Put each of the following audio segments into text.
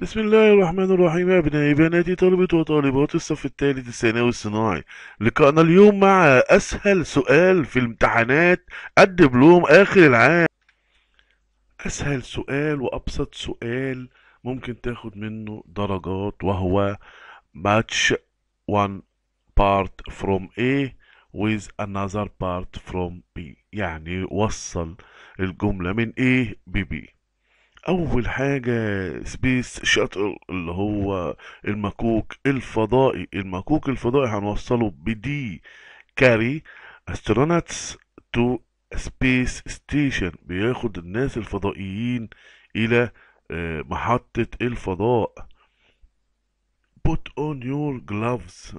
بسم الله الرحمن الرحيم أبنائي بناتي طلبة وطالبات الصف الثالث الثانوي الصناعي لقاءنا اليوم مع أسهل سؤال في امتحانات الدبلوم آخر العام أسهل سؤال وأبسط سؤال ممكن تاخد منه درجات وهو match one part from A with another part from B يعني وصل الجملة من A ب B اول حاجه سبيس شاتل اللي هو المكوك الفضائي المكوك الفضائي هنوصله بدي كاري استرونتس تو سبيس ستيشن بياخد الناس الفضائيين الى آه، محطة الفضاء put on your gloves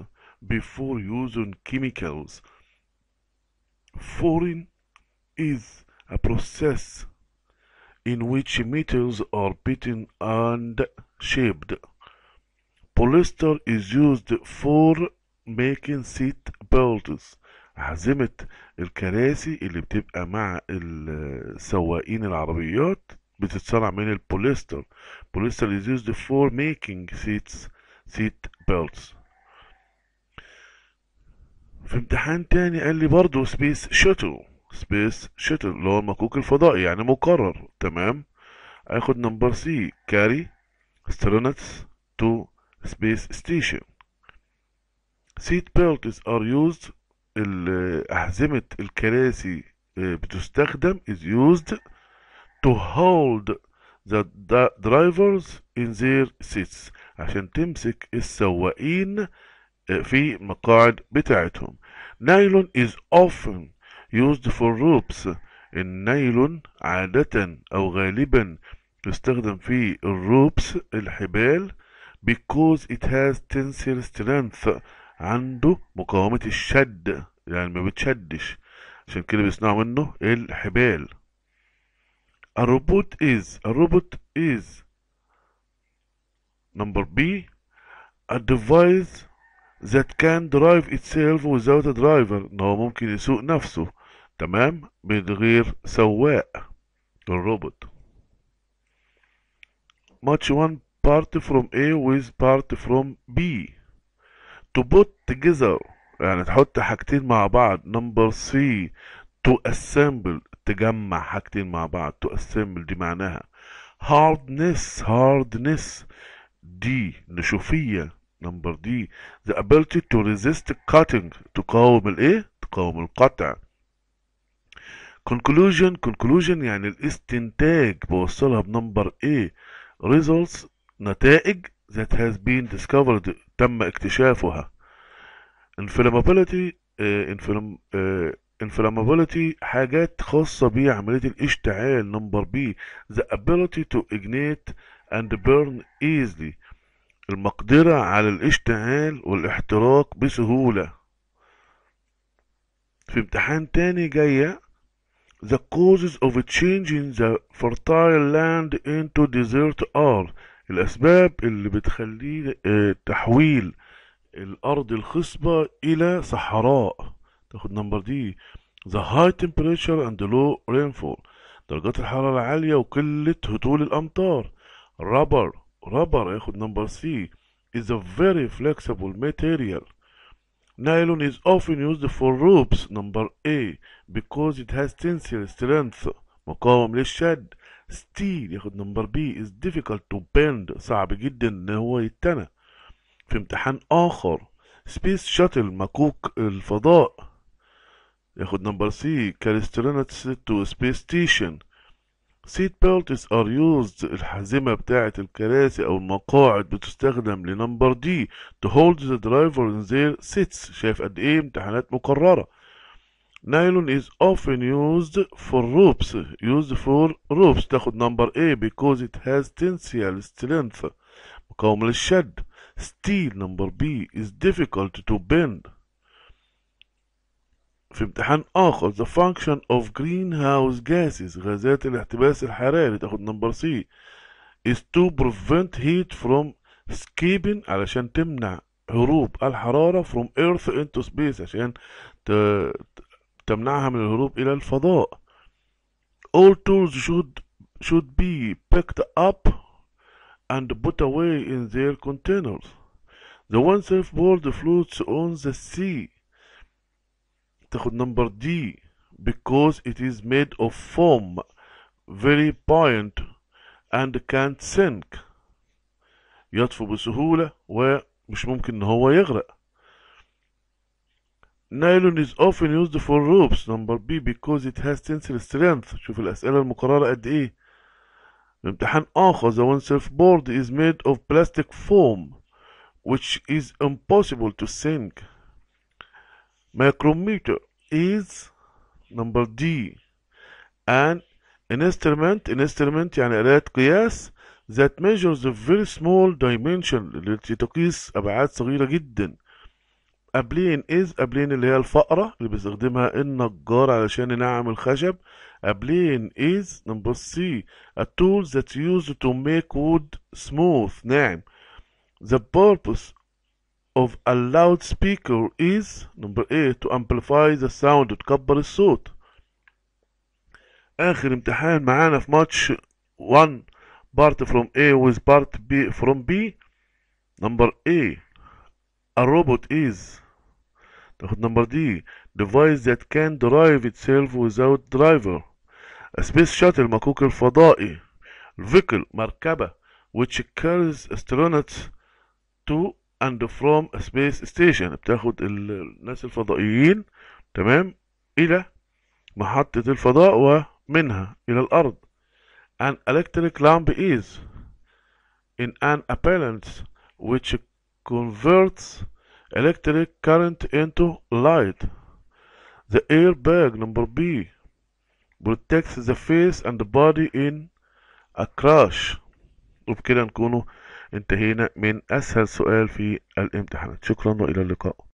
before using chemicals foreign is a process in which metals are beaten and shaped. Polyester is used for making seat belts عزيمة الكراسي اللي بتبقى مع السواقين العربيات بتتصنع من البوليستر بوليستر is used for making seats seat belts في امتحان تاني قال لي برضه space shuttle. سبيس شتل اللي هو المكوك الفضائي يعني مقرر تمام هاخد نمبر سي كاري استرونتس تو سبيس ستيشن سيت بيلتس ار يوزد أحزمة الكراسي آه، بتستخدم is used to hold the drivers in their seats عشان تمسك السواقين آه، في مقاعد بتاعتهم نايلون is often used for ropes النايلون عادة أو غالبا يستخدم في الروبس الحبال because it has tensile strength عنده مقاومة الشد يعني ما بتشدش عشان كده بيصنعوا منه الحبال a robot is a robot is number B a device that can drive itself without a driver ان هو ممكن يسوق نفسه تمام بيتغير سواق الروبوت match one part from A with part from B to put together يعني تحط حاجتين مع بعض number C to assemble تجمع حاجتين مع بعض to assemble دي معناها hardness hardness دي نشوفية number D the ability to resist cutting تقاوم الايه تقاوم القطع conclusion conclusion يعني الاستنتاج بوصلها بنمبر A results نتائج that has been discovered تم اكتشافها inflammability uh, inflammability حاجات خاصة بعملية الاشتعال نمبر B the ability to ignite and burn easily المقدرة على الاشتعال والاحتراق بسهولة في امتحان تاني جايه The causes of changing the fertile land into desert are الأسباب اللي بتخلي تحويل الأرض الخصبة إلى صحراء تاخد نمبر دي The high temperature and low rainfall درجات الحرارة العالية وقلة هطول الأمطار rubber rubber ياخد نمبر سي is a very flexible material Nylon is often used for ropes number A because it has tensile strength مقاوم للشد steel ياخد number B is difficult to bend صعب جدا ان هو يتنى في امتحان اخر space shuttle مكوك الفضاء ياخد number C calisthenics to space station سيت بيلتس ار يوزد الحزمة بتاعة الكراسي أو المقاعد بتستخدم لنمبر دي to hold the driver in their seats شايف قد إيه امتحانات مكررة نايلون is often used for ropes used for ropes تاخد نمبر A because it has tensile strength مقاوم للشد steel نمبر B is difficult to bend في امتحان آخر The function of greenhouse gases غازات الاحتباس الحراري تاخد نمبر سي is to prevent heat from escaping علشان تمنع هروب الحرارة from earth into space عشان ت... تمنعها من الهروب إلى الفضاء all tools should should be picked up and put away in their containers the one surfboard floats on the sea Number D because it is made of foam, very buoyant, and can sink. يطفو بسهولة ومش ممكن ان هو يغرق. Nylon is often used for ropes number B because it has tensile strength. شوف الأسئلة المقررة قد إيه. امتحان آخر the one surfboard is made of plastic foam which is impossible to sink. Micrometer is number D an instrument instrument يعني آلات قياس that measures a very small dimension التي تقيس أبعاد صغيرة جدا a plane is a plane اللي هي الفأرة اللي بيستخدمها النجار علشان ينعم الخشب a plane is number C a tool that's used to make wood smooth ناعم the purpose of a loudspeaker is number A to amplify the sound تكبر الصوت آخر امتحان معانا في ماتش 1 part from A with part B from B number A a robot is تاخد number D device that can drive itself without driver a space shuttle مكوك الفضائي vehicle مركبة which carries astronauts to and from space station, بتاخد الناس الفضائيين تمام الى محطة الفضاء ومنها الى الارض an electric lamp is in an appliance which converts electric current into light the airbag number B protects the face and the body in a crash وبكده نكونوا انتهينا من أسهل سؤال في الامتحانات شكرا وإلى اللقاء